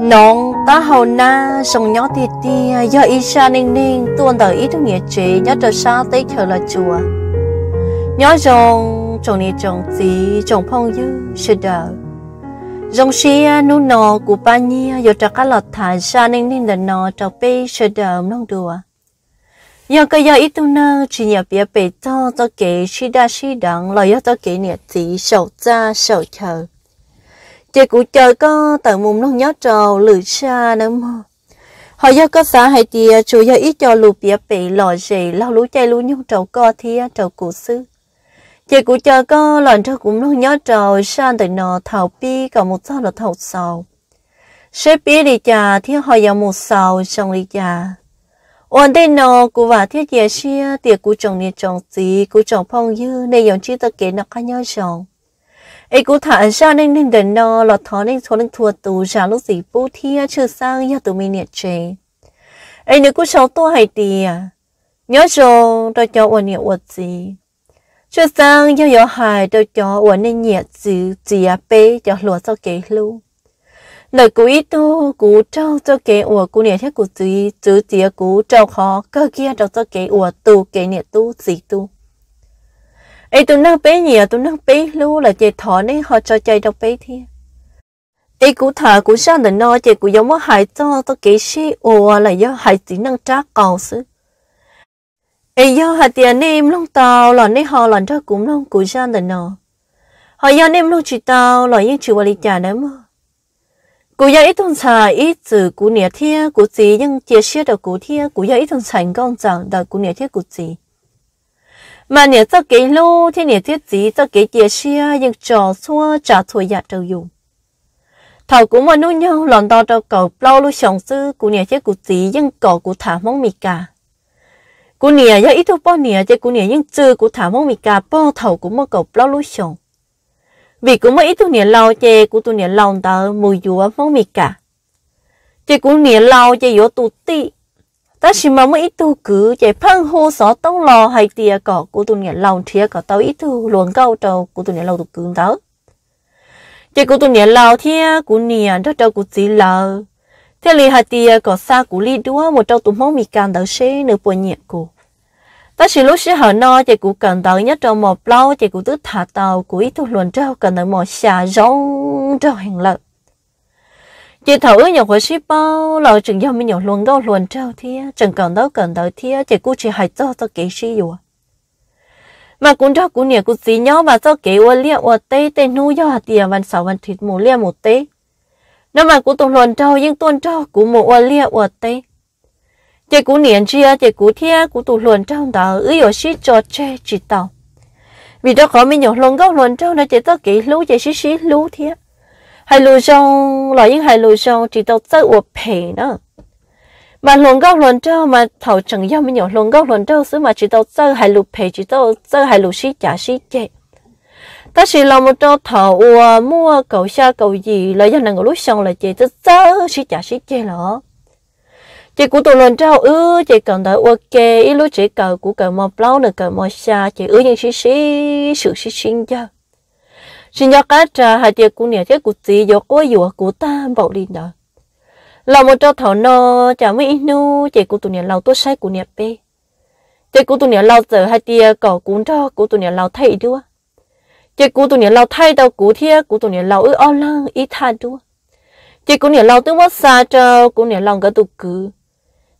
nong ta hầu na sông nhỏ ti ti do y sa ninh ninh tuôn tờ ít trong nghĩa chế nhớ trở sa tây thờ là chùa nhớ rong trong ni trong tí trong phong dư sư đờ rong xia nu nò của ba nhi do trở cá lọt thả sa ninh ninh đờ nò trọc bê sư đờ nong đùa giờ cái giờ ít tu nơ chỉ nhập bia bể to to kế chỉ đa chỉ đắng lo yếu to kế nhiệt tí sầu ra sầu chờ chị cũ chờ có tận mùng nó nhớ trầu lử xa nữa mà họ giờ có xã hay tia chủ giờ ít cho lù bia bể lò gì lao lú chơi lú nhung trầu co thia trầu cũ sư chị cũ chờ có lần trầu cũng nó nhớ trầu xa từ nọ thảo pi còn một sao là thảo sầu sẽ bia đi cha thì họ giờ một sầu trong đi cha ổn định nó cú và thiết kế xe tiệc cú chồng nhiệt chồng gì cú chồng phong như nên dòng chi tơ kế nó khác nhau chồng ấy cú thả ra nên nên đến nó là thó nên số nên thua tù ra lúc gì bố thia chưa sang nhà tù mình nhiệt chế ấy nếu cú sáu tuổi hay tìa à? nhớ chồng tôi cho ổn nhiệt ổn gì chưa sang nhà yo hại tôi cho ổn nên nhiệt gì gì à bê cho lúa sau kế luôn lời cú ít tu cú trâu cho kế ủa cú nè thế cú tùy chữ tía cú trâu khó cơ kia trâu cho kế ủa tu kế nè tu gì tu ấy tu nước bế nhiều tu nước bế lu là chạy thỏ nên họ cho chạy đâu bế thi. ấy cú thả cú sang để no chơi cú giống mất hại cho cho kế sĩ ủa là do hại chỉ năng trá cầu sư ấy do hại tiền nem long tàu là nên họ làm cho cũng long cú sang để no họ do nem long chỉ tàu là những chữ vali trả đấy mà cú giờ ít thùng trà ít từ cú nĩa thia cú gì nhưng chia sẻ được cú thia cú giờ ít thùng thành công chẳng được cú nĩa thia cú gì mà nĩa cho cái lô thì nĩa thiết gì cho cái chia sẻ nhưng trò xua trả thua dạ trâu dùng thầu cũng mà nuôi nhau lòn to cho cầu lâu lu sống sư cú nĩa thiết cú gì nhưng cậu cú thả mong mì cả cú nĩa giờ ít thua bao nĩa chứ cú nĩa nhưng chưa cú thả mong mì cả bao thầu cũng mà cầu lâu lu sống vì cũng mấy tu niệm lâu chê của tu niệm lâu tờ mùi dùa phong mì cả chê cũng niệm lâu chê dùa tu ti ta chỉ mà mấy tu cứ chê phân hô sọ tông lò hay tìa cỏ của tu niệm lâu thía cỏ tao ít tu luồng câu trâu của tu niệm lâu tu cứng tao chê của tu niệm lâu thía của niệm đó trâu của chỉ lờ thế lì hay tìa cỏ xa của lì đua một trâu tu mong mì càng tớ xế nửa buồn nhẹ của ta chỉ lúc sẽ hở no chị cũng cần tới nhất trong một lâu chị cũng tức thả tàu của ý thuộc luận trao cần tới một xà rong trâu hàng lợi chị thử nhiều hồi ship bao lâu chừng do mình nhiều luận đâu luận trao thia chẳng cần tới cần tới thia chị cũng chỉ hay cho tôi kỹ sư dù mà cũng cho cũng nhiều cũng gì nhau mà cho kỹ ô lia ô tê tê nu do hạt tiền văn sáu văn thịt mù lia một tê nếu mà cũng tuần luận trao nhưng tuần trâu cũng một ô lia ô tê chị cú niên chia chị cú thia cú tụ luận trong đạo ứ yếu xí cho che chỉ đạo vì đó khó mình nhổ luận gốc luận trong đó chị tao kỹ lú chị xí xí lú thia hai lú trong là những hai lú trong chỉ đạo tao uổng phê nữa mà luận gốc luận trong mà thầu chẳng yêu mình nhổ luận gốc luận trong xứ mà chỉ đạo tao hai lú phê chỉ đạo tao hai lú sĩ giả sĩ chế ta chỉ là một trâu thầu mua cầu xa cầu gì là do nàng lú xong là chị tao tao sĩ chả xí chê nữa chị cũng tụ lần trao ư chị cần đợi ok ít lúc chị cần cũng cần một lâu nữa cần một xa chị ư nhưng xí xí sự xí xinh cho xin cho cá trà hai chị cũng nhớ thế cuộc gì do có dùa của ta bỏ đi đó là một cho thảo nó chả mấy nu chị cũng tụ nhớ lâu tôi sai của nhớ bê chị cũng tụ nhớ lâu giờ hai chị cỏ cũng cho cũng tụ nhớ lâu thay đua chị cũng tụ nhớ lâu thay đâu cũng thế cũng tụ nhớ lâu ư online ít thay đua chị cũng nhớ lâu tôi mất xa cho cũng nhớ lâu cái tụ cứ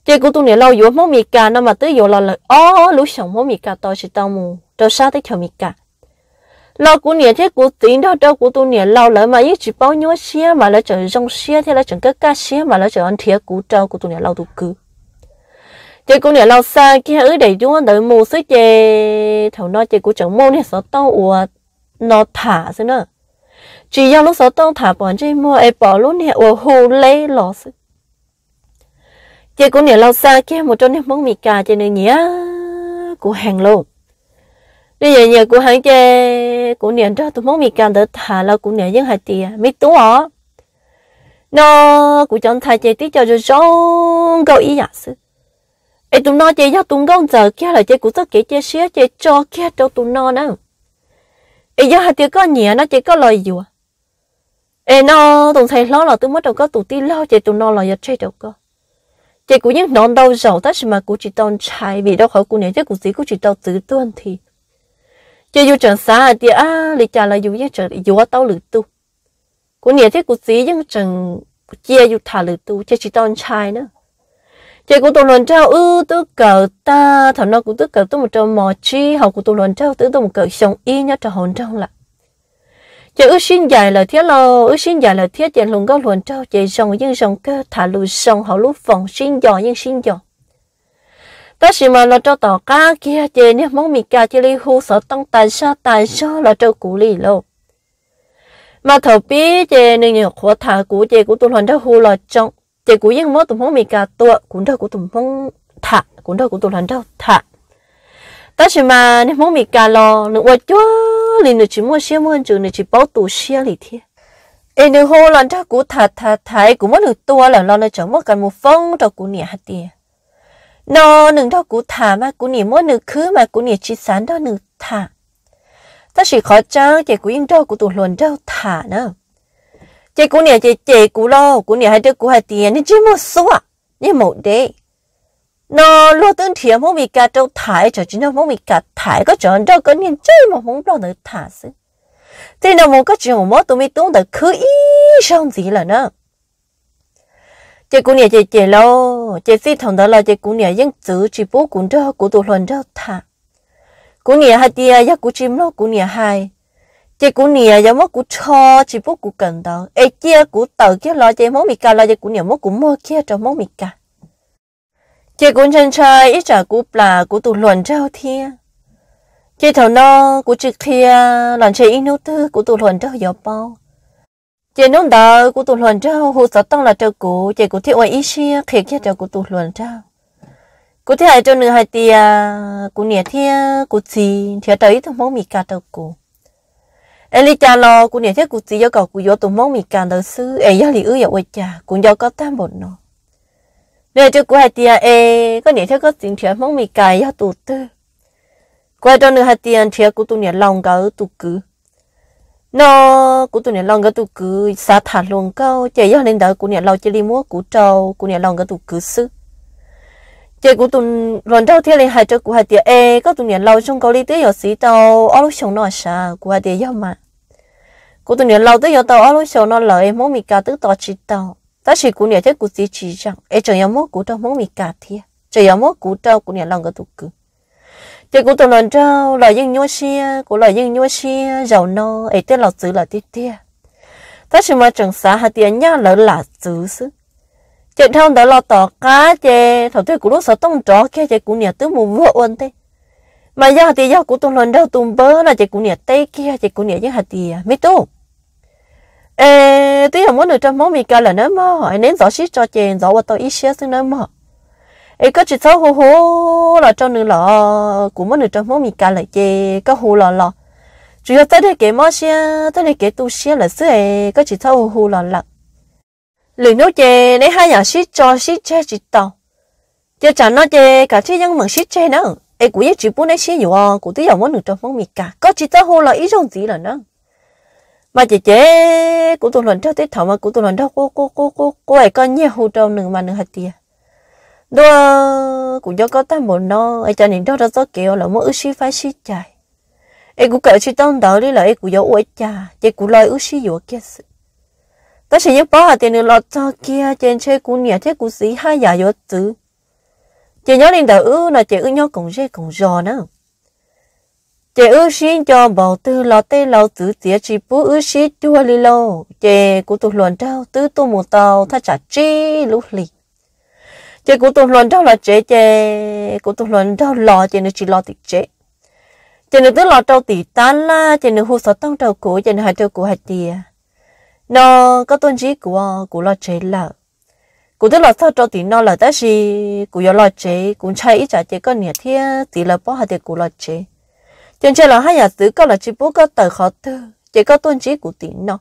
chị cô tụi này lâu yếu mong mì cả nó mà tới yếu là lời ó lúc sống mong mì cả to chỉ tao mù đâu sao tới theo mì cả lâu cô nhẹ thế cô tính đâu đâu cô tụi này lâu lỡ mà ít chỉ bao nhiêu xe mà lỡ chở rong xe thế là chẳng cái cá xe mà lỡ chở ăn thiệt cô trâu cô tụi này lâu tụi cứ chị cũng nhẹ lâu xa kia ở đây chúng anh đợi mù xí chị thằng nó chị cô chẳng mong này sợ tao ủa nó thả thế nữa chỉ do lúc sợ tao thả bọn chị mua ai bỏ luôn này ủa hồ lấy lọ xí chị cũng nhiều lâu xa kia một trong những món mì cà cho nên nhỉ của hàng luôn đi về nhà của hàng chê của niệm cho tôi món mì cà đỡ thả là của niệm những hạt tiền mít tú ó nó của chồng thay chê tí cho cho rong câu ý giả sư. ấy tụi nó chơi do tụi con giờ kia là chơi của tất kể chơi xía chơi cho kia cho tụi nó nữa ấy do hạt tiền có nhỉ nó chơi có lời gì à ấy nó tụi thầy lo là tụi mất đâu có tụi tí lo chơi tụi nó là giờ chơi đâu có chỉ cũng những nón đâu giàu sẽ mà cũng chỉ tông trái vì đau khổ của này chứ cũng gì cũng chỉ tông tứ tuần thì chị dù chẳng xa thì à lì trả là dù những chẳng dù tao lử tu của này chứ cũng gì những chẳng chia dù thả lử tu chứ chỉ tông trái nữa chị cũng tụ luận trao ư tư cờ ta thằng nó cũng tư cờ tôi một trâu mò chi học của tụ luận trao tư tôi một cờ sống y nhá trò hồn trong lại giờ ước xin dài là thiết lo ước xin dài là thiết giờ lùng góc luồn trâu chạy sông nhưng sông cơ thả lùn sông họ lúc phòng xin giò nhưng xin giò ta chỉ mà lo cho tỏ cá kia chê nếu muốn mì cá chỉ li hu sợ tông tài sa tài sa là cho cú lì lô mà thầu bí chê nên nhiều khó thả cú chê cú tuần hoàn đó hu lo trong chê cú yên muốn tụm mong mì cá tua cú đâu cú tụm phong thả cú đâu cú tuần hoàn đó thả ta chỉ 但是嘛，你莫咪干咯，你我就你你只莫些么就你只包多些里天。哎，你好了，这股太太太股么你多了，了你怎么干么风着股你还的？nó nương đó cú thả mà cú niệm mỗi nương khứ mà cú niệm chỉ sáng đó nương thả ta chỉ khó chăng chị cú yên đó cú tụt luồn đâu thả nữa chị cú niệm chị chị cú lo cú niệm hai đứa cú hai tiền nên chỉ một số à như một đế nó lo tên thiệt mong bị cả trâu thải cho chính nó mong bị cả thải có chọn đâu có nhìn chơi mà không lo được thả sự thế nào mong có chuyện mà mốt tụi mình tung được khứ ý xong gì là nó chị cũng nhảy chị chị lo chị xí thằng đó là chị cũng nhảy những chữ chỉ bố cũng đó cũng tụi lần đó thả cũng nhảy hai tia ya cũng chim nó cũng nhảy hai chị cũng nhảy ya mốt cũng cho chỉ bố cũng cần đó ai kia cũng tờ kia lo chị mong bị cả lo chị cũng nhảy mốt cũng mua kia cho mong bị cả chị cũng chân trai ít trả cú là của tụ luận trao thia chị thầu nó của trực thia lần chị ít nút thứ của tụ luận trao dọc bao chị nút đó của tụ luận trao hồ sở tông là trao cũ chị cú thiếu oai ít xia khi kia trao của tụ luận trao cú thiết hai trao nửa hai tia cú nhẹ thia cú chị thia tới thằng mong mì cà trao em đi cha lo cú nhẹ thia cú chị do cậu cú vô tụ mong mì cà đầu xứ em do lì ư dọc quay cha cũng do có tam bột nó nếu cho cô hai tiền ê có nhớ theo có tiền thiệt mong mì cài ya tụt tư cô hai cho nữa hai tiền thiệt cô tụi nhớ lòng gấu tụt cứ nó cô tụi nhớ lòng gấu tụt cứ xa thả luôn câu chạy ya nên đỡ cô nhớ lòng chơi đi mua cô trâu cô nhớ lòng gấu tụt cứ sư chạy cô tụi rồi đâu thế này hai cho cô hai tiền ê có tụi nhớ lòng trong câu đi tới giờ xí tàu ở lúc sống nó xa cô hai tiền mà cô tụi nhớ lòng tới giờ tàu ở lúc sống nó lợi mong mì cài tới tàu chỉ tàu ta chỉ cú nhà thế cú gì chỉ chẳng ấy chẳng yếm cú đâu muốn mì cả thì chẳng yếm cú đâu cú nhà lòng cái tụ cử thế cú tụi lần trâu là những nhua xe cú là những nhua xe giàu no ấy tên là chữ là tiếp tia ta chỉ mà chẳng xá hạt tiền nhá là là chữ xứ chị thông đó là tỏ cá chè thầu thế cú lúc sợ tông trỏ kia chị cú nhà tứ mù vợ ôn thế mà giờ thì giờ cú tụi lần đâu tụm bớ là chị cú nhà tây kia chị cú nhà những hạt tiền mấy tụm ê không là muốn được trong món mì cà là nó mà hỏi nén rõ xít cho chèn rõ và tôi ít xíu xíu nó mà ê có chỉ số hồ hồ là trong nửa lọ cũng muốn được trong món mì cà là chè có hồ là lọ chủ yếu tới đây cái món xíu tới đây cái tu xíu là xíu ê có chỉ số hồ hồ là lọ lười nói chè nấy hai nhà xít cho xít che chỉ tàu cho chẳng nó chè cả thế nhưng mà xít che nữa ê cũng chỉ bún nấy xíu nhiều à cũng tí không muốn được trong món mì cà có chỉ số hồ là ít trong gì là nữa mà chị chế của tôi lần trước tết thảo mà của tôi lần đó cô cô cô cô cô ấy có nhiều hồ trâu nừng mà nừng hạt tiền đó cũng do có ta một nó ấy cho nên đó đó kiểu là mỗi xí phải xí chạy ấy cũng cỡ xí tông đó đi là ấy cũng do uế cha chị cũng lo ước xí vô kia sự ta chỉ nhớ bỏ hạt tiền lo cho kia trên chơi cũng nhẹ thế cũng xí hai giả vô tử chị nhớ đến đầu ư là chị ư nhớ cũng dễ cũng giò nữa chế ư xí cho bảo tư lo tê lò tử tía chỉ bú ư xí chua li lô chế của tụ luận trao tứ tu một tàu tha trả chi lúc lì chế của tụ luận trao là chế chế của tụ luận trao lo chế nó chỉ lo tị chế chế nó tứ lo trao tỷ tán la chế nó hú sở tăng trao cổ chế nó hai trao cổ hai tìa nó có tôn trí của của lo chế là cụ tứ lò sao trao tị nó là ta gì cụ yếu lo chế cũng chạy ít trả chế con nhẹ thiên tị là bỏ hai tị cụ lò chế chẳng chơi là hai nhà tử có là chỉ bố có tờ khó thư chỉ có tôn chỉ của tỉnh nó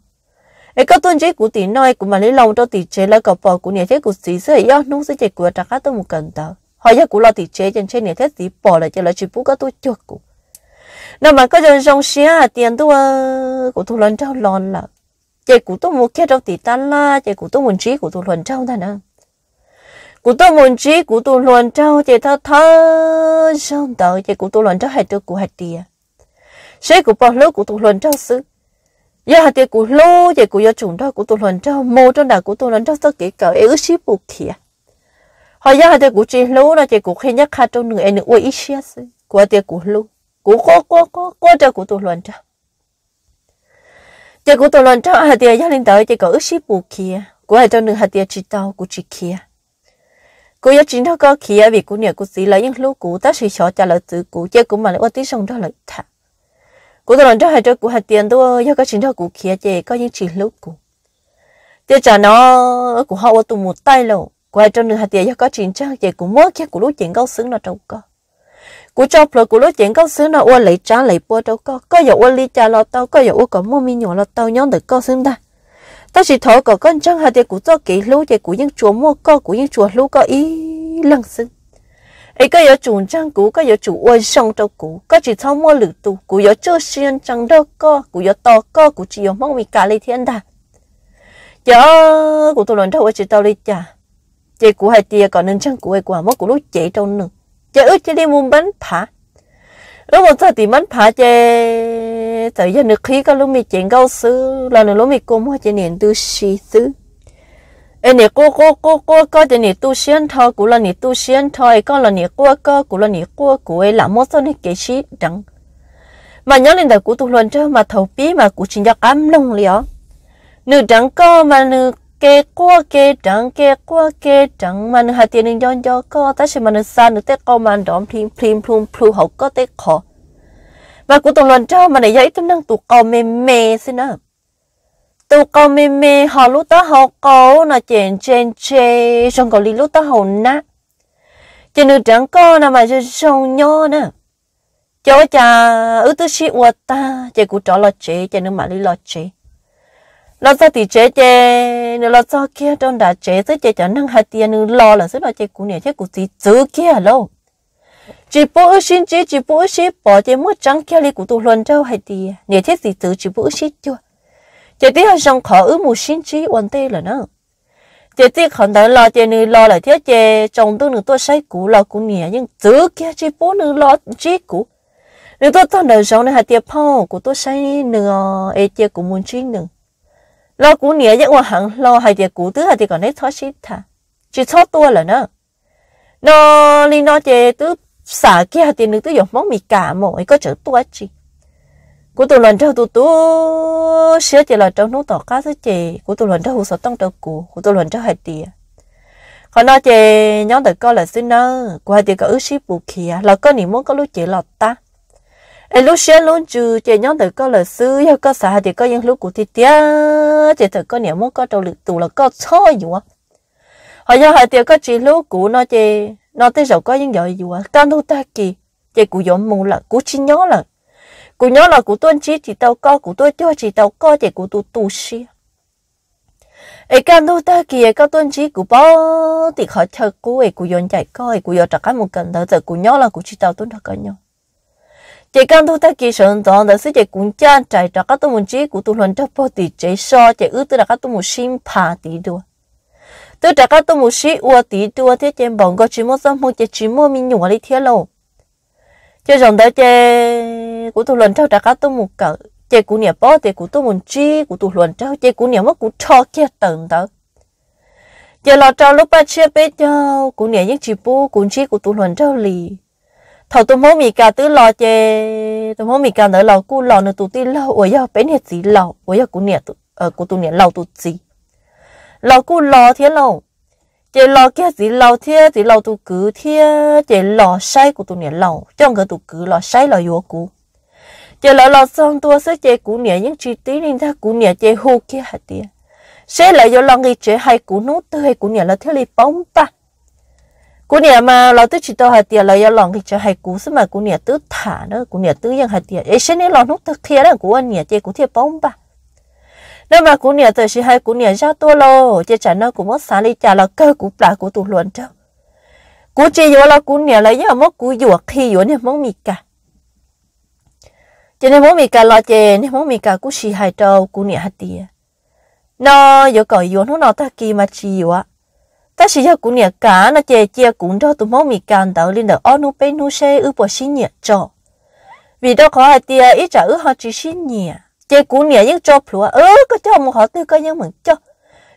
ấy có tôn chỉ của tỉnh nói của mà lấy lòng cho tỷ chế là cọp bỏ của nhà thế của sĩ sẽ yêu nung sẽ chạy của trả khác tôi một cần tờ họ giờ của lo tỷ chế chẳng chơi nhà thế tỷ bỏ là chỉ là chỉ bố có tôi chuột của nó mà có dân trong xia tiền tôi ờ, của tôi lần trao lon là chạy của tôi một kia trong tỷ ta la chỉ của tôi một chỉ của tôi lần trao ta cụ tôi muốn chí cụ tôi luôn trâu thì thơ thơ xong đầu thì cụ tôi luôn trâu hai tôi cụ hai tia sẽ cụ bỏ lỡ cụ tôi luôn trâu xứ giờ hai tia cụ lô thì cụ giờ chúng đó cụ tôi luôn trâu mô trong đà cụ tôi luôn trâu tất kỹ cỡ yếu xí bục kia họ giờ hai tia cụ chỉ lô đó thì cụ khi nhắc hai trong nửa nửa uy ít xí xứ của tia cụ lô cụ có có có có trâu cụ tôi luôn trâu thì cụ tôi luôn trâu hai tia gia linh tới thì cỡ yếu xí bục kia của hai trong nửa hai tia chỉ tao cụ chỉ kia cú giáo chính đâu có kia vì cú nhớ cú xí là những lúc cú ta sử cho trả lời từ cú chơi cú mà lại tí sông đó lời thả cú ta lần cho hai cho cú hai tiền đó do có chính đâu cú kia chơi có những chỉ lúc cú chơi trả nó cú họ tụ một tay lâu cô hai cho nửa hai tiền do có chính trang chơi cú mất kia cú lúc chuyện câu xứng là đâu có cú cho phở cú lúc chuyện câu xứng là ua lấy trả lấy bua đâu có có giờ ua ly trả lo tao có giờ ua có mua mi nhỏ lo tao nhóm được cao xứng ta 但是头个跟正好的古做给路的古用琢磨个古用琢路个一愣神，一个有主张古，个有主温上的古，个只草摸绿度，古有做先长的个，古有大个，古只有梦为咖喱天的。有古多人头我知道哩呀，这古还第二个能正古的古，莫古路这都能，这而且你们门爬，如果这地门爬这。tự giờ nước khí có lúc mình chuyện câu sư là nữa lúc mình cũng hoa chỉ niệm tu sĩ sư ê nè cô cô cô cô cô thì nè tu sĩ thọ cũng là nè tu sĩ thọ có là nè cô cô cũng là nè cô cô ấy là một số nè cái gì đằng mà nhớ lên đầu của tu luận chứ mà thầu bí mà cũng chỉ cho cám lông lió nữ đằng có mà nữ kê qua kê đằng kê qua kê đằng mà nữ hai tiền nên do do co ta sẽ mà nữ xa nữ tết co mà đón phim phim phum phù hậu có tết khó và của tổng luận cho mà để giấy tôi năng tụ cầu mê mê xin nữa tụ cầu mê mê họ lúc đó họ cầu là chèn chèn chê xong cầu lý lúc đó họ nát chỉ nữ trắng có là mà chơi sông nhó nè cho cha ứ tư sĩ của ta chỉ cũng trò lo chế chỉ nữ mà lý lo chế lo sao thì chế chế nữ lo sao kia trong đã chế tới chế chẳng nâng hai tiền nữ lo là sức đó chế cũng nè chế cũng gì chứ kia lâu chỉ bố xin chỉ chỉ bố xin bỏ tiền mua trắng kia li của tôi luôn đâu hay thì nè thế gì tự chỉ bố xin chưa chỉ tiếc học trong khó ứ mù xin chỉ quan tê là nó chỉ tiếc không đợi lo tiền nữ lo lại thế chè trong tôi nữ tôi say cũ lo cũ nè nhưng tự kia chỉ bố nữ lo chỉ cũ nữ tôi tôi đợi sống này hay tiền phong của tôi say nữa ê chè của muốn chỉ nữa lo cũ nè nhưng mà hẳn lo hay tiền cũ thứ hay tiền còn đấy thoát xít thà chỉ thoát tôi là nó nó li nó chè tức xả kia hạt tiền nữ tôi dùng món mì cả mỗi có chữ tua chi của tôi lần cho tôi tôi sửa chỉ là trâu nấu tỏ cá thứ chị của tôi lần cho hồ sơ tăng trâu cũ của tôi lần cho hạt tiền còn nói chị nhóm tôi coi là xin nơ của hạt tiền có ước ship buộc kia là có niệm muốn có lúc chị lọt ta em lúc xưa luôn chứ chị nhóm tôi coi là xứ, yêu có xả hạt tiền có những lúc của thịt tía chị tôi có niệm muốn có trâu lực tù là có cho dù họ do hạt tiền có chỉ lúc cũ nó chị nó tới rồi có những giờ gì à cao đâu ta kì chạy cụ dọn mù là cụ chi nhớ là cụ nhớ là cụ tuân chỉ chỉ tao co cụ tôi cho chỉ tao co chạy cụ tu tu xia ấy cao đâu ta kì ấy cao tuân chỉ cụ bỏ thì khỏi thở cụ ấy cụ dọn chạy co ấy cụ dọn trả cái một cần thở giờ cụ nhớ là cụ chỉ tao tuân thật cả nhau chị căn thu ta kỳ sơn tòn đã xí chạy cũng chan chạy trả các tôi muốn chỉ của tôi luôn cho bao tỷ chạy so chạy ước tôi là các tôi muốn xin phá tỷ đua tôi đã có tôi một sĩ ua tí tua thế trên bọn có chỉ một số một chỉ chỉ một mình nhỏ đi thế lộ cho rằng đó chơi của tôi lần sau đã có tôi một cỡ chơi của nhà bó thì của tôi một chi của tôi lần sau chơi của nhà mất của cho kia tận đó giờ lo cho lúc ba chia bé cho của nhà những chỉ bu của chi của tôi lần sau lì thầu tôi muốn mì cà tứ lo chơi tôi muốn mì cà nữa lo cu lo nữa tôi tí lo ủa giờ bé nhà gì lo ủa giờ của nhà tôi ở của tôi nhà lo tôi gì lâu cú lo thế lâu chỉ lo kia gì lâu thế chỉ lâu tụ cứ thế chỉ lo say của tụ nè lâu trong cái tụ cứ lo say lo yếu cú chỉ lo lo xong tua sẽ chỉ cú nè những chi tí nên ta cú nè chỉ hô kia hạt tiền sẽ là do lo nghĩ chỉ hay cú nút tới hay cú nè là thế li bóng ta cú nè mà lo tới chỉ tao hạt tiền là do lo nghĩ chỉ hay cú xí mà cú nè tứ thả nữa cú nè tứ yang hạt tiền ấy sẽ nên nút tới thế là cú anh nè chỉ cú bóng ta nếu mà cú nhà tới si hai cú nhà ra tua lô chỉ trả nó cũng mất xả đi trả là cơ cú bà cú tụ luận chứ cú chỉ vô là cú nhà lấy nhớ mất cú vô khi vô nên món mì cả cho nên món mì cả lo chè nên món mì cả cú si hai trâu cú nhà hạt tiền nó vô cởi vô nó nó ta kỳ mà chỉ vô ta chỉ cho cú nhà cả nó chè chia cũng cho tụi món mì cả đỡ lên đỡ ăn nu bên nu xe ư bỏ sinh nhẹ cho vì đâu có hạt tiền ít trả ư họ chỉ sinh nhẹ chị cú nhẹ những cho phù ơ ừ, có cho một họ tư có những mừng cho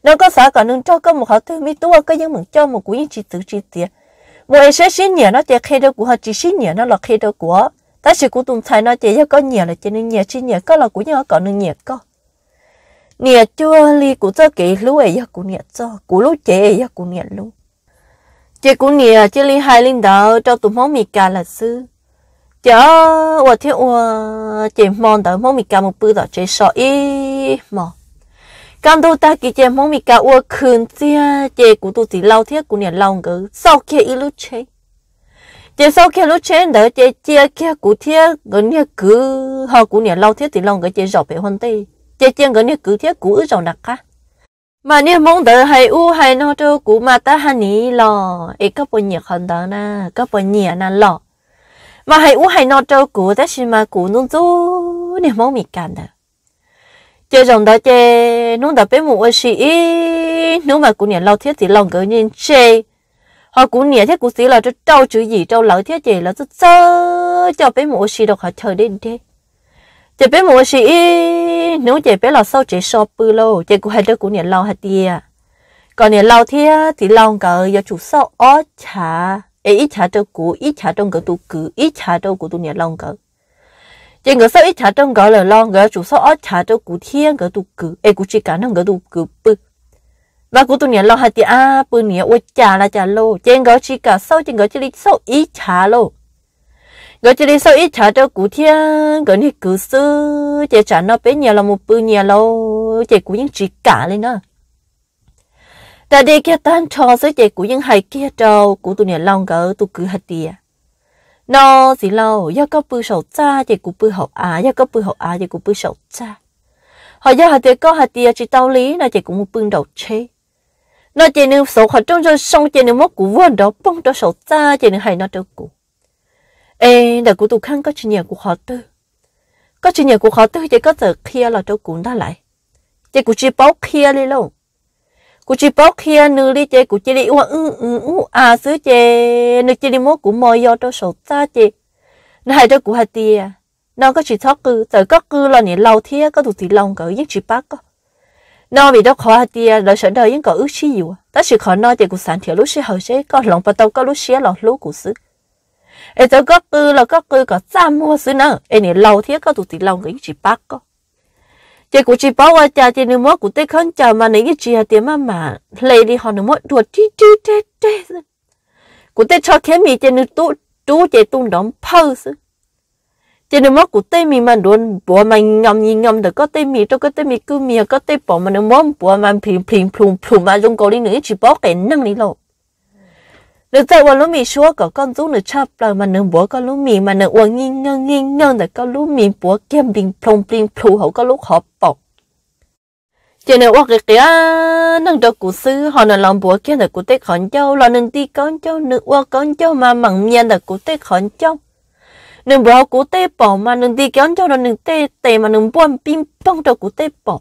nó có xã cả nương cho có một họ tư mi tua có những mừng cho một cú những chỉ tự chỉ tiệt một sẽ xin nhẹ nó chị khi đâu của họ chị xin nhẹ nó là khi đâu của ta chỉ cú tung thay nó chị có nhẹ là chị nương nhẹ xin nhẹ có là cú những họ cả nương nhẹ có nhẹ cho ly cú cho kỹ lú ấy giờ cú nhẹ cho cú lú chị ấy giờ cú nhẹ lú chị cú nhẹ chị ly hai linh đạo cho tụi món mì cà là sư giờ 我听我节目的某咪干么不到这少一毛，干到大几节某咪干我看见这古都是老天姑娘老个少看一路车，这少看路车的这这看古天个那个好姑娘老天是老个这绕白婚的，这这个那古天古绕哪卡？mà nếu mong đợi hay u hay nó cho cú mà ta hay ní lò, ấy có bao nhiêu hơn đó na, có bao nhiêu na lò mà hay u hay nó trâu cú đó xin mà cú nung tu nè mong mì cạn đó chơi rồng đó chơi nung đó bé mù ơi xì nếu mà cú nè lâu thiết thì lòng cỡ nhìn chơi họ cú nè thiết cú xí là cho trâu chữ gì trâu lỡ thiết gì là cho sơ cho bé mù ơi xì đọc họ chờ đến thế chơi bé mù ơi xì nếu chơi bé là sau chơi so bự lâu chơi cú hay đứa cú nè lâu hạt tia còn nè lâu thiết thì lòng cỡ do chủ sau ót chả ấy ít trả cho cũ ít trả trong cái tụ cử ít trả trong của tụi nhà long cỡ chỉ người sau ít trả trong là long cỡ chủ sau ít trả cho cũ thiên cái tụ cử ấy cũng chỉ cả năng tụ cử bự và của tụi nhà long hai tỷ a bự nhà ôi trả là trả lô chỉ người chỉ cả sau chỉ người chỉ đi sau ít trả lô người chỉ đi sau ít trả cho cũ thiên cái này cử sư chỉ trả nó bé nhà là một bự nhà lô chỉ cũng những chỉ cả lên đó ta tan sẽ chạy chạy chạy của của của kia tụi tụi long gỡ cứ nó gì lâu, có có sầu แต่เด็กแค่ตั้งชอเสียใจกูยังหายแค่เจ้ากูตัวเนี่ยลองเกอตัวกูหัดเดียนอสิเราอยากก็ปืนสาวจ้าใจกูปืนหอบอาอยากก็ปืนหอบอาใจกูปืนสาวจ้าหอยากหัดเดียก็หัดเดียจีเตาลีนะใจกูมึงปืนดอกเช nó chỉ nên số họ trong cho xong chỉ nên mốc của vua đó bông cho sầu ta chạy nên hay nó cho cụ ê đã của tụi khăn có chuyện nhà của họ tư có chuyện nhà của họ tư chỉ có tờ kia là cho cụ đã lại chạy của chỉ báo kia đi luôn cú chỉ bóc kia à, nữ đi chơi cú chỉ đi uống ừ ừ ừ à xứ chơi nữ chỉ đi mua cú mồi do đâu sổ ta chơi này đâu cú hạt tia nó có chỉ thóc cứ tới có cứ là nhỉ lâu thia có tụt thì lòng cỡ giết chỉ bác có nó vì đâu khó hạt tia đời sợ đời những cỡ ước chi nhiều ta chỉ khó nói chơi cú sản thiểu lúc xí hậu chơi có lòng bắt đầu có lúc xí lòng lúc cú xứ ấy tới có cứ là có cứ có ra mua xứ nữa ấy nhỉ lâu thia có tụt thì lòng cỡ giết chỉ bác có chị cũng chỉ bảo cha chị nếu mua cũng tê khăn chào mà nếu như chị hạt tiền mà mà lấy đi họ nếu mua đuổi chi chi tê tê cũng tê cho kém mì chị nếu tu tu chị tu đóng pose chị nếu mua cũng tê mì mà đuổi bỏ mà ngầm nhìn ngầm được có tê mì cho có tê mì cứ mì có tê bỏ mà nếu mua bỏ mà phình phình phùng phùng mà dùng cầu đi nữa chỉ bảo cái năng đi lộ rồi giờ vào lúc mì xua có con rú nữa chắp rồi mà nương búa con lúc mì mà nương uống nghiêng ngơ nghiêng ngơ là con lúc mì búa kem bình plong bình plu hậu con lúc họ bọc chỉ nè uống cái kia nâng cho cụ sư họ nè làm búa kia là cụ tết khẩn châu là nâng đi con châu nương uống con châu mà mặn miên là cụ tết khẩn châu nương búa cụ tết bỏ mà nâng đi con châu là nâng tê tê mà nương buôn pin pong cho cụ tết bỏ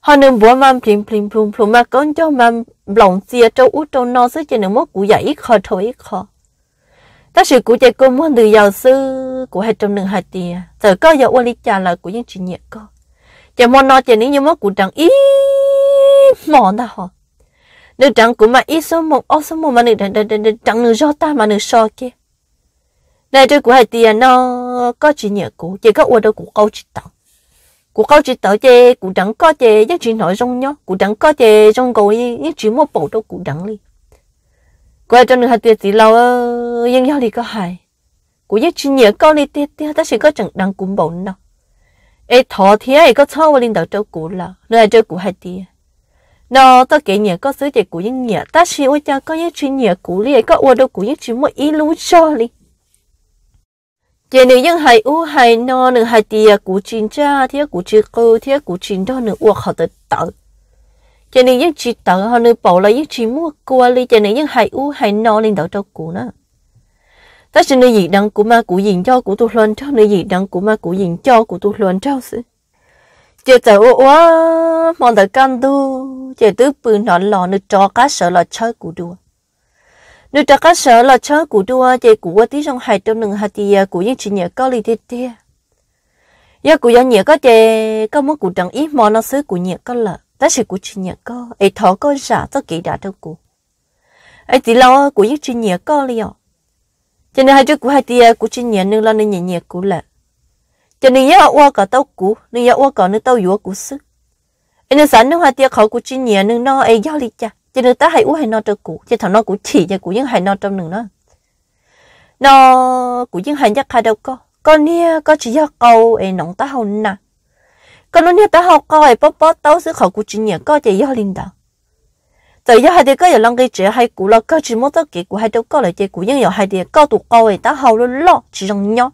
họ nương búa mà pin pin plum plum mà con châu mà lòng chia trâu út trâu no sứ trên đường mốt cụ giờ ít khó thôi ít khó ta sự cụ chạy cô muốn từ giàu sư của hai trong đường hai tiền giờ có giờ uống lý trả là của những chuyện nhẹ co. chạy món no chạy nếu như mốt cụ chẳng ít mòn ta họ nữ chẳng cụ mà ít số một ô số một mà nửa nữ chẳng nửa do ta mà nửa so kia này chơi cụ hai tiền nó có chuyện nhẹ cụ chỉ có ô đâu cụ câu chỉ tặng cụ câu chỉ tới chê cụ chẳng có chê những chuyện nói rong nhó cụ chẳng có chê trong cổ nhất chuyện mua bộ đâu cụ chẳng đi Qua cho nên hạt tuyệt gì lâu ơ nhưng nhau thì có hại cụ những chuyện nhiều câu đi tiếc tiếc ta sẽ có chẳng đang cúm bộ nào Ai thọ thì ai có thâu vào linh đầu châu cụ là nơi châu cụ hay tiếc nó tao kể nhiều có sứ chê cụ những nhiều ta sẽ ôi cha có nhất chuyện nhiều cụ đi có ua đâu cụ nhất chuyện mua ít lú cho đi giờ nữ nhân hay u hay no nữ hay tia cú chín cha thiết cú chín cô thiết cú chín đó nữ uộc họ tự tự giờ nữ nhân chỉ tự họ nữ bỏ lại những chỉ mua qua đi giờ nữ nhân hay u hay no nên đỡ cho cú nữa ta xin nữ gì đăng cú ma cú gì cho cú tu luân cho nữ gì đăng cú ma cú gì cho cú tu luân cho sự giờ tự ô ô mong đợi căn đu giờ tự bự nó lò nữ cho cá sợ là chơi cú đua nếu ta có sợ là chớ của đua thì của tí trong hải trong đường hạt thì à, của những chuyện nhẹ có lý thế thế giờ của nhẹ có thì có muốn của chẳng ít mò nó xứ của nhẹ có là ta sẽ của chuyện nhẹ có ấy thọ có giả cho kỹ đã đâu của ấy thì lo của những chuyện nhẹ có liền cho nên hai chữ của hai tia à, của chuyện nhẹ nên là nên nhẹ nhẹ của là cho nên giờ qua cả tao của nên giờ qua cả nên tao yếu của xứ ấy nên sẵn nên hai tia khẩu của chuyện nhẹ nên nó ấy giao lý chả chỉ được ta hay u hay no cho cũ chỉ thằng nó cũng chỉ cho cũ những hay no trong nừng nó nó cũng những hay nhắc hai đâu có con nia có chỉ cho câu ấy nóng ta hầu nà con nó nia ta hầu câu ấy bóp bóp tao giữa khẩu của chỉ nhỉ có chỉ do linh đạo tại do hai đứa có giờ lăng cái chuyện hay cũ là có chỉ muốn tất kỹ của hai đâu có lại chơi của những giờ hai đứa có tụ câu ấy ta hầu luôn lo chỉ rằng nhau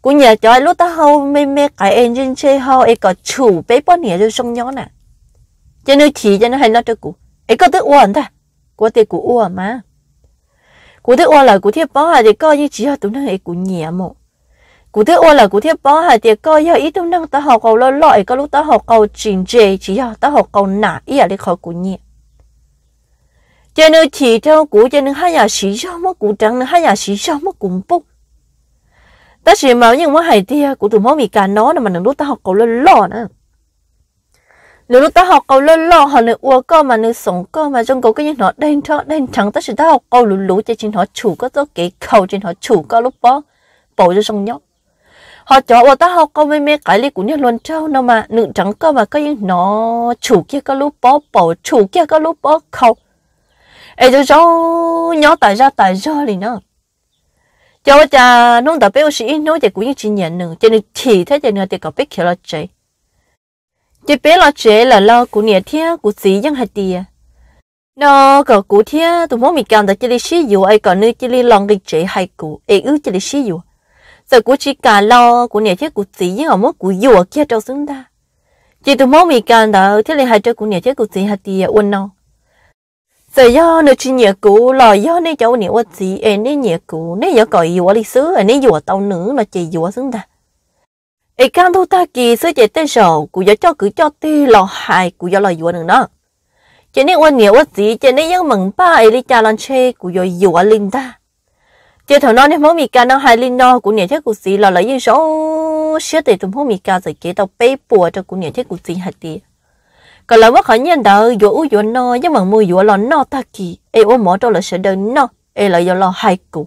của nhà cho lúc ta hầu mê mê cái engine chơi hầu ấy có chủ bé bao nhiêu rồi xong nhau nè cho nên chỉ cho nó hay nó chơi cũ ấy có tự uẩn thôi của thì của mà của tự uẩn là của thiết bảo hà thì coi như chỉ là tụi năng ấy của nhẹ mộ của tự uẩn là của thiết bảo hà thì coi như ít tụi năng học cầu lo lọi có lúc ta học cầu chỉnh chế chỉ là ta học cầu nã ý là để khỏi của nhẹ cho chỉ theo của cho nên hai nhà sĩ cho mất của trắng hai nhà sĩ cho mất cùng bốc ta chỉ mà những món hải tia của tụi món mì cá nó mà nó ta học cầu lo nữa nếu lúc ta học câu lớn lo họ nữ ua cơ mà nữ sống cơ mà trong câu cái như nó đen thọ đen trắng ta chỉ ta học câu lú lú cho chính họ chủ có tôi kỹ cầu chính họ chủ có lúc bó bổ cho xong nhóc họ cho ua ta học câu mê mê cái lý của nhau luôn trâu nó mà nữ trắng cơ mà cái như nó chủ kia có lúc bó bổ chủ kia có lúc bó cầu ấy cho cháu nhỏ tại ra tại ra liền nó cho cha nông tập béo sĩ nói chỉ cũng như chỉ nhận nữa cho nên chỉ thế cho nên thì có biết kiểu là chơi chỉ bé lo chế là lo của nhà thiên của sĩ dân hạt tiền à. nó có của thiên tụi mỗi mình cảm thấy chỉ đi sử dụng ai còn nơi chỉ đi lòng cái chế hay của ai ước chỉ đi sử dụng giờ của chỉ cả lo của nhà thiên của sĩ dân ở mỗi của dùa kia trâu xứng ta chỉ tụi mỗi mình cảm thấy thiên là hai trái của nhà thiên của sĩ hạt tiền à, uốn nó giờ do nơi chỉ nhà cũ lo do nơi cháu nhà của sĩ, em nơi nhà cũ nơi giờ còn dùa lịch sử em nơi dùa tàu nữ là chỉ dùa xứng ta ý càng thu ta kỳ sơ chế tên sầu cụ giờ cho cứ cho ti lò hài cụ giờ lò dùa nữa đó chế nên quan nhiều quá gì chế nên dân mừng ba ấy đi cha lan chê cụ giờ dùa linh ta chế thằng nó nên món mì cá nó hài linh nó cụ nhiều thế cụ gì lò lò như số xếp để chúng món mì cá rồi chế tao bê bùa cho cụ nhiều thế cụ gì hạt đi còn là mất khỏi nhân đạo dùa u dùa no dân mừng mua dùa lò no ta kỳ ấy ôm mỏ cho là sẽ đơn nó, ấy là giờ lò hài cụ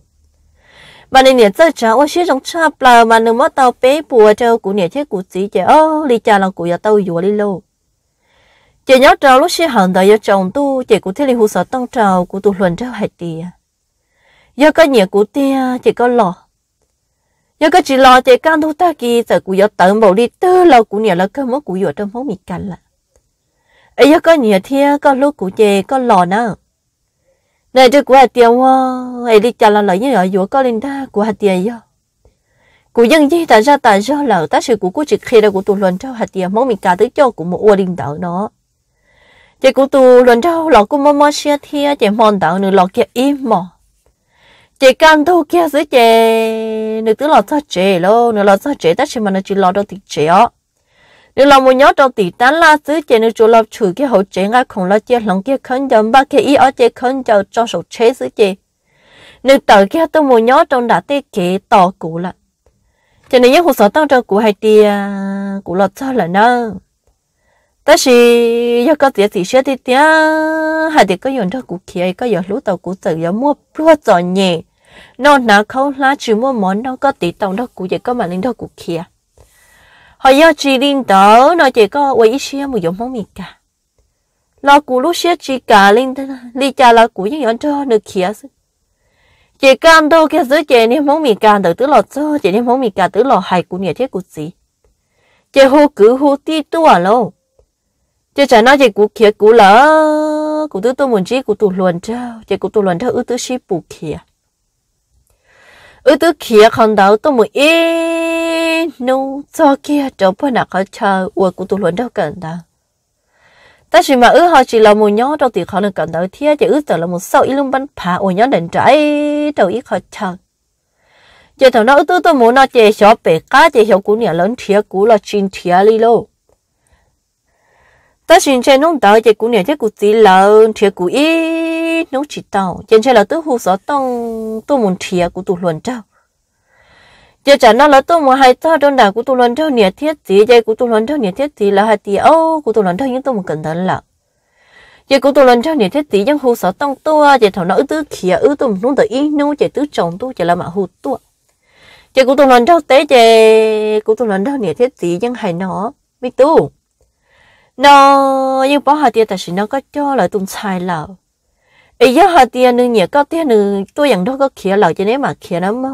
và nên nhiệt rất chả, ôi xí trong cha bờ mà nếu mất tàu bé bùa cho cụ nhiệt thế cụ chỉ chả, ô đi cha là cụ giờ tàu vừa đi lâu. Chị nhớ trâu lúc xí hận đời giờ chồng tu, chị cụ thấy li hú sợ tông trâu, cụ tu luận trâu hạch tìa. Giờ cái nhiệt cụ tia, chị có lọ. Giờ cái chỉ lọ chị can thu ta kỳ, giờ cụ giờ tận bầu đi tư lâu cụ nhiệt là cơ mất cụ vừa trong móng mì cành là. Ấy giờ cái nhiệt thế, có lúc cụ chè, có lọ nữa này chứ của hạt tiền quá ấy đi chào là lợi như ở giữa có linh ta của hạt tiền yo của dân gì tại ra tại do là ta sự của cô trực khi đó của tụ luận trao hạt tiền mong mình cả tới cho của một ô linh đạo nó chỉ của tụ luận trao lọ của mò mò xe thia chỉ mòn đạo nữa lọ kia im mò chỉ can thu kia dưới chè nữa tứ lọ sao chè lo nữa lọ sao chè ta sự mà nó chỉ lọ đâu thì chè ó nếu là một nhóm trong tỷ tán là xứ chế nếu chủ lập chủ cái hậu chế ngay không là chế lòng kia khẩn chậm ba cái ý ở chế khẩn dầu cho số chế xứ chế nếu tờ kia tôi một nhóm trong đã tê kế tỏ cũ là cho nên những hồ sơ tăng trong cũ hay đi à, cũ lọt sao là nó ta chỉ do có tiền thì sẽ thì tiền hay thì có dùng cho cũ kia có dùng lúa tàu cũ tự do mua lúa giò nhẹ nó nào không lá chỉ mua món nó có tỷ tàu đó cũ vậy có mà lính đó cũ kia họ yêu chỉ linh đó nó chỉ có quay ít xíu một giống mong mình cả lo cú lúc chỉ cả linh đi cha là cú những giống cho được kia chỉ cam đâu kia giữa chị nên mong mình cả tự tự lo cho chị nên mong mình cả lo hay cú nhiệt thiết cú gì chị hô cứ hô ti tua à lâu chị trả nói chị cú kia cú lỡ cú tự tôi muốn chỉ cú tụt luồn trao chị cú tụt luồn trao ư tự xí bù kia ở tôi kia không đâu tôi mới ê nô cho kia cho bên nào khó chờ của của tôi luôn đâu cần đâu ta chỉ mà ứ họ chỉ là một nhóm đâu thì họ nên cần đâu thế chỉ ứ tự là một sau ý lung bắn phá ở nhóm đền trái đầu ý khó chờ giờ thằng nó ứ tôi tôi muốn nó chơi sợ bể cá chơi hiểu của nhà lớn thiệt của là chín thiệt đi luôn. ta xin trên nông đạo chơi của nhà chỉ của tí lớn thiệt của ít chi nấu chỉ tàu chẳng chơi là tôi hù gió tông tôi muốn thìa của tụ luận trâu giờ chả nó là tôi muốn hay tao đơn đà của tụ luận trâu nhiệt thiết gì vậy của tụ luận trâu nhiệt thiết gì là hai tỷ ô của tụ luận trâu nhưng tôi muốn cẩn thận là giờ của tụ luận trâu nhiệt thiết gì những hù gió tông tôi giờ thằng nó ứ tứ khía ứ tôi muốn tự ý nấu giờ tứ chồng tôi giờ là mà hù tôi giờ của tụ luận trâu tế giờ của tụ luận trâu nhiệt thiết gì những hay nó biết tu, nó nhưng bỏ hai tiền tại sự nó có cho lại tụng sai là ấy giờ họ tiền nương nhẹ có tiền nương tôi dạng đó có khía lão cho nên mà khía lắm mà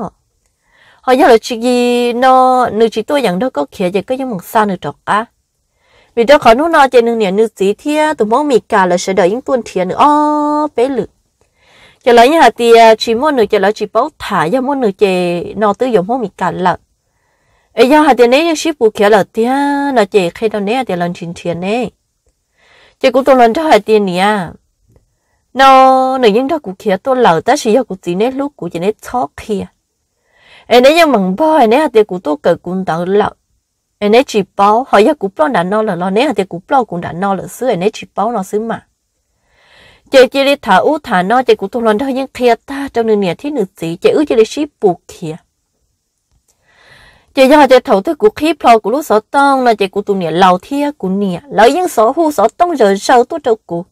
họ giờ là chỉ gì nó nương chỉ tôi dạng đó có khía, chỉ có những một sao nương trọc á vì đó khó nương nó cho nương nhẹ nương gì thia tụi mong mì cả là sẽ đợi những tuần tiền nữa ô bé lử. cho lấy nhà tiền chỉ muốn nương cho lấy chỉ bảo thả cho muốn nương chỉ nó tự dụng mong mì cả là ấy giờ họ tiền đấy nhưng ship bù kia là tiền nó chỉ khi đâu nè tiền lần chuyện tiền nè chỉ cũng tôi lần cho họ tiền nè nó nửa những đó cũng kia tôi lỡ ta chỉ cho cũng chỉ nét lúc cũng chỉ nét chót kia em nấy nhưng mừng bao em nấy hạt tiền cũng tôi cởi cũng tao lỡ em nấy chỉ bao họ giờ cũng bao đàn no là lo nấy hạt tiền cũng bao cũng đàn no là xưa em nấy chỉ bao nó xứ mà chị chị đi thả u thả nó chị cũng tôi lần thôi nhưng kia ta trong nửa nè thì nửa gì chị ước chị đi ship buộc kia chị cho chị thầu thức của khí pro của lúc sổ tông là chị của tụi nè lầu thia của nè lỡ nhưng sổ hu sổ tông giờ sâu tôi đâu của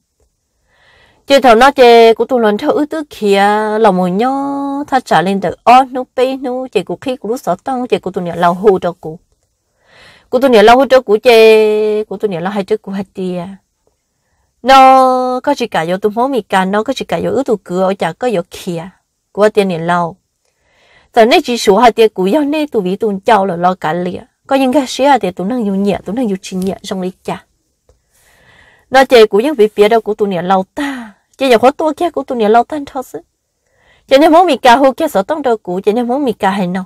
chỉ thầu nó chê của tôi lần thứ tư kia lòng một nhó tha trả lên được ó nó bê nó chị của khi của lúc sáu tăng chị của tôi nhà lau hồ cho cô của tôi nhà lau hồ cho cô chị của tôi nhà lau hai chữ của hai tia nó có chỉ cả vô tôi muốn mì cả nó có chỉ cả vô ước tôi cửa ở chả có vô kia của tiền nhà lau giờ nãy chỉ số hai tia của nhau nãy tôi ví tôi chào là lo cả liền có những cái xe tia tôi đang dùng nhẹ tôi đang dùng chỉ nhẹ trong lý chả nó chê của những vị phía đâu của tôi nè lau ta chỉ nhà khó tua kia của tôi nhà lâu tan thôi chứ chỉ nhà muốn mì cà hô kia sợ tông đầu cũ chỉ nhà muốn mì cà hay nào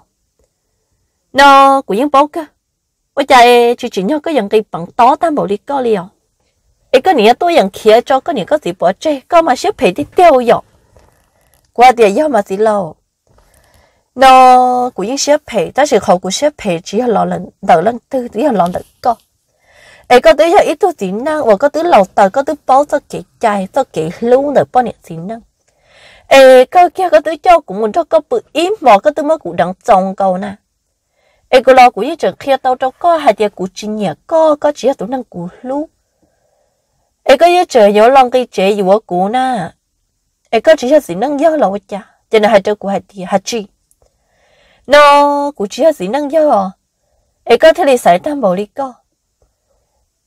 nó của những bố cơ ôi trời chỉ chỉ nhau có dòng cây bằng to tan bộ đi co liền ấy có nhiều tôi những kia cho có nhiều có gì bỏ chơi có mà xếp phải đi tiêu rồi qua tiền giao mà gì lâu nó của những xếp phải ta sự học của xếp phải chỉ là lần đầu lần tư chỉ là lần đầu co ai có tới giờ ít thôi chỉ năng và có tới lầu tờ có tới bao cho kỹ chạy cho kỹ lưu nữa bao nhiêu chỉ năng ai có kia có cho cũng muốn cho có bự im mà có tới mất cũng đang trồng cầu nè ai có lo cũng như chẳng kia tao cho có hai tiền cũng chỉ nhẹ có có chỉ là tụi năng cũng lưu ai có như chờ nhớ lòng cái chế gì quá nè ai có chỉ là chỉ năng nhớ lòng cha cho nên hai đứa của hai tiền hai chi nó cũng chỉ là chỉ năng nhớ à có thể là sai tam bảo lý co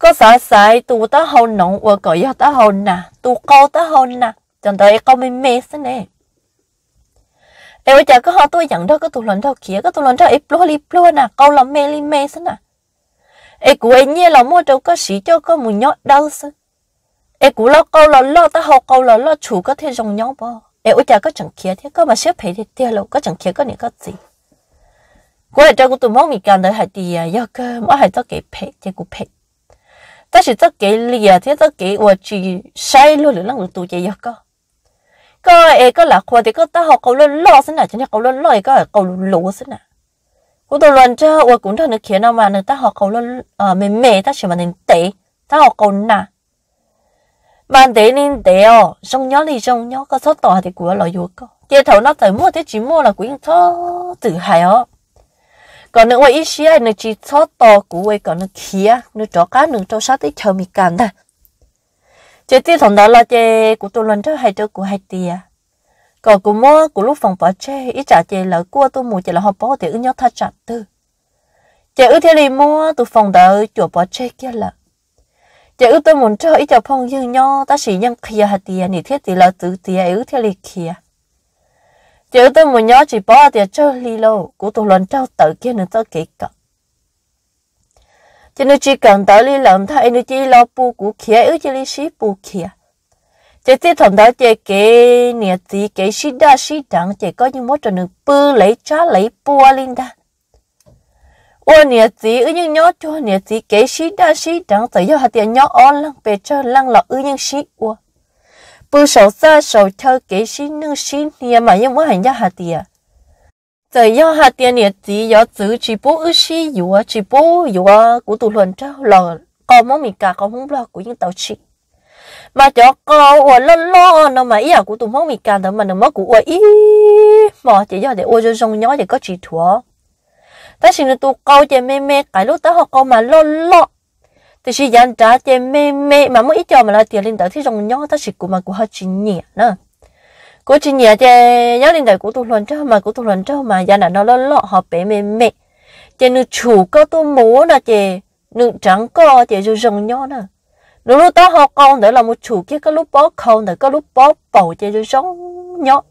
có sợ sợ tu ta hôn nọng và cởi ra ta hôn nà, tu câu ta hôn nà, chẳng tới câu mình mê thế nè em bây giờ có họ tôi nhận đó có tụ lần đâu kia có tụ lần đâu ít luôn ít luôn nà, câu là mê li mê thế nà. em của em như là mua đâu có sĩ cho có mùi nhót đâu sư em của lo câu là lo ta học câu là lo chủ có thể dùng nhau bao em bây giờ có chẳng kia thế có mà xếp phải thì tiêu lâu có chẳng kia có những cái gì của lại cho của tụi mong mình cần đợi hạt thì do cơ mỗi hạt cho cái phê cho của phê 但是这给力啊，这这给我去晒了了，让我多解一个。ก็เอก็หลักคนที่ก็ต้องเขาเขาล่อสินะฉันเขาล่อก็เขาลู่สินะกูตัวรันเจ้าว่ากูท่านเขียนออกมาเนี่ยถ้าเขาเขาเออไม่เมย์ถ้าฉันมันเตะถ้าเขาเขาหนามันเตะนี่เตะอ๋อจงย้อนนี่จงย้อนก็ชอบต่อที่กูเราอยู่ก็เจ้าเท่านั้นแต่มั่วที่จีมั่วเรากูยังชอบตื่นหายอ๋อ còn nữa ngoài ít xíu nữa chỉ cho to cú ấy còn nữa kia nữa cho cá nữa cho sát tới chờ mì cạn ta chế tiêu thằng đó là chế của tôi lần trước hay cho của hai tia còn của mơ của lúc phòng bỏ chế ít trả chế là cua tôi mua chế là họ bỏ thì ứng nhau thắt chặt tư chế ư thế thì mua tôi phòng đỡ chỗ bỏ chế kia là chế ư tôi muốn cho ít cho phong dương nhau ta chỉ nhân kia hai tia thì thiết thì là tứ tia ư thế thì kia chỉ tôi một nhớ chỉ bỏ thì cho lì lô của tôi lần trao tự kia nữa tôi kỹ cả cho nên chỉ cần tới lì lợm thay nếu chỉ lo bu của kia ước chỉ lì xí bu kia chỉ tiếp thằng đó chỉ kể nhà gì kể sĩ đa sĩ đặng chỉ có những mối trò nữ bư lấy chá lấy bua lên đa ô nhà gì ước những nhớ cho nhà gì kể sĩ đa sĩ đặng tự do hạt tiền nhớ on lăng bề cho lăng lọ ước những sĩ ô 不手色手挑给新弄新年嘛，因为很要下地啊。只要下地日子要走直播一些有啊，直播有啊，古杜伦州老高某米家高某不老古应到去。mà cho có ở lo lo nó mà ý à của tụi mong mì cà đó mà nó mất của ý mà chỉ do để ô cho rong nhó để có chỉ thua ta xin được tụi câu chơi mê mê cái lúc ta học câu mà lo lo thì chỉ dán trả chế mê mê mà mỗi cho mà là tiền linh đó thì rồng nhau ta chỉ của mà của họ chỉ nhẹ nữa của chỉ nhẹ chế nhớ linh đời của tôi luận cho mà của tôi luận cho mà gia là nó lo lọ họ bé mê mê chế nữ chủ có tôi muốn là chế nữ trắng co chế rồi rồng nhau nữa lúc lúc đó họ con để là một chủ kia có lúc bó không để có lúc bó bầu chế rồi rồng nhau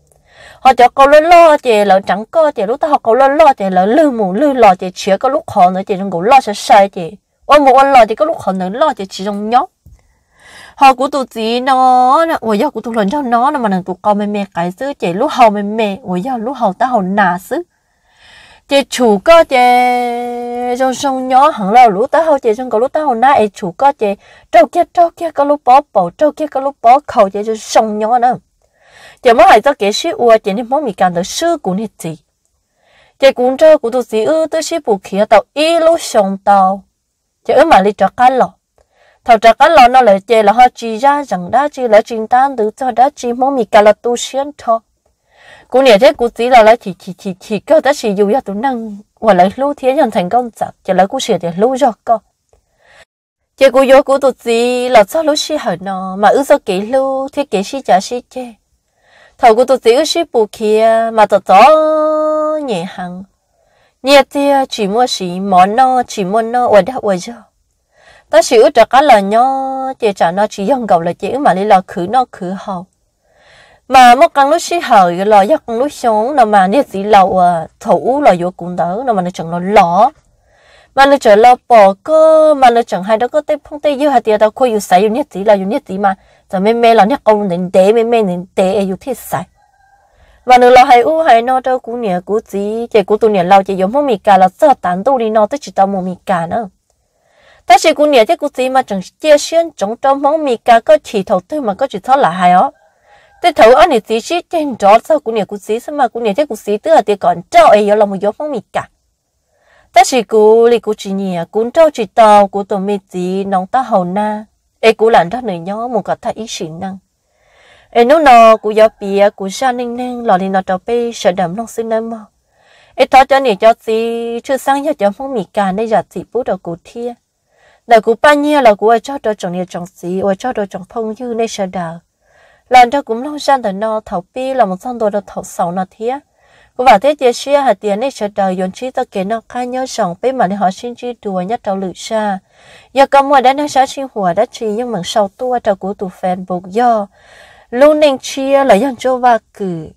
họ cho con lo lo chị là trắng co chị lúc ta học con lo lo chị là lư mù lư lò chị chia có lúc khó nữa chị đừng ngủ lo sợ sai chị 我冇我落地嗰碌可能落地其中 nhóm họ của tụi chị nó ủa giờ của tụi lần cho nó là mà nàng tụi con mẹ mẹ cái xứ chị lúc hầu mẹ mẹ ủa giờ lúc hầu ta hầu nà xứ chị chủ cơ chị trong sông hẳn là lúc ta hầu chị trong cái lúc ta hầu nà ấy chủ cơ chị trâu kia trâu kia cái lúc bỏ bỏ trâu kia cái lúc bỏ khẩu chị trong sông nhỏ nữa chị mới hỏi cho cái ủa chị nên mới mì cảm được sư của nè chị chị cũng trâu của tụi chị ư tới sĩ bù kia tàu ít lúc sông tàu chỉ ước mà li cho cá lò thầu cho cá lò nó lại chơi là họ chỉ ra rằng đã chỉ là chính tan từ cho đã chỉ mong mì cá là tu xuyên thọ cô nè thế cô chỉ là lại chỉ chỉ chỉ chỉ cơ đã chỉ dùng ra tụ năng và là lưu thế nhận thành công chắc chỉ là cô sửa để lưu cho con chỉ cô vô cô tụ chỉ là cho lưu xí hận nó mà ước cho kỹ lưu thiết kế xí trả xí chơi thầu cô tụ chỉ ước xí bù kia mà tụ tổ nhẹ hàng nhiệt thì chỉ mua xí món nó chỉ mua nó ở đâu ở giờ ta xíu cho cái là nhó chị trả nó chỉ dùng gầu là chị mà đi lo khử nó khử hậu mà một căn lúc xí cái lo giấc căn lúc sống nó mà nhiệt gì lâu à thủ là vô cũng đỡ nó mà nó chẳng nó lỏ mà nó chẳng lo bỏ cơ mà nó chẳng hay đó có tay phong tay yêu hay tiền tao khôi yêu sai yêu nhiệt gì là yêu nhiệt gì mà giờ mẹ mẹ là nhiệt ông nên đế mẹ mẹ đế ai yêu thiết sai và nếu là hay u hay nó đâu cũng nhẹ cũng gì chỉ cũng tụi nhẹ lâu chỉ giống một mì cà là sợ tàn tu đi nó tới chỉ tao một mì cà nữa ta chỉ cũng nhẹ chứ cũng gì mà chẳng chia sẻ chống trong món mì cà có chỉ thầu thôi mà có chỉ thoát là hay ó tới thầu anh thì chỉ chỉ trên đó sao cũng nhẹ cũng gì sao mà cũng nhẹ chứ cũng gì tức là tiền còn trâu ấy là một giống món mì cà ta chỉ cú li cú chỉ nhẹ cú trâu chỉ tàu cú tụi mì gì nóng ta hầu na ấy cú làm đó này nhó một cái thay ý sinh năng em nô nô cú giáo bia, cú sa ninh ninh lò đi nọ trò bê sợ đầm long sinh em mò em thọ cho nỉ cho gì chưa sang giờ cho mong mì cà nên giờ thì bút đầu cú thia là cú ba nhia là cú ở cho đồ chồng nhiều chồng gì ở cho đồ chồng phong như nên sợ đờ lần đó cũng long sang từ nọ thầu bì là một trong đôi đồ thầu sầu nọ thia cú bảo thế tiền xia hạt tiền nên sợ đờ yến chi ta kể nọ khai nhớ chồng bê mà nên họ xin chi đùa nhất đầu lự xa giờ cầm mua đã năng sáng sinh hùa đã chi nhưng mà sau tua trò cú tụ fan buộc do Lưu nên chia là dân cho và cử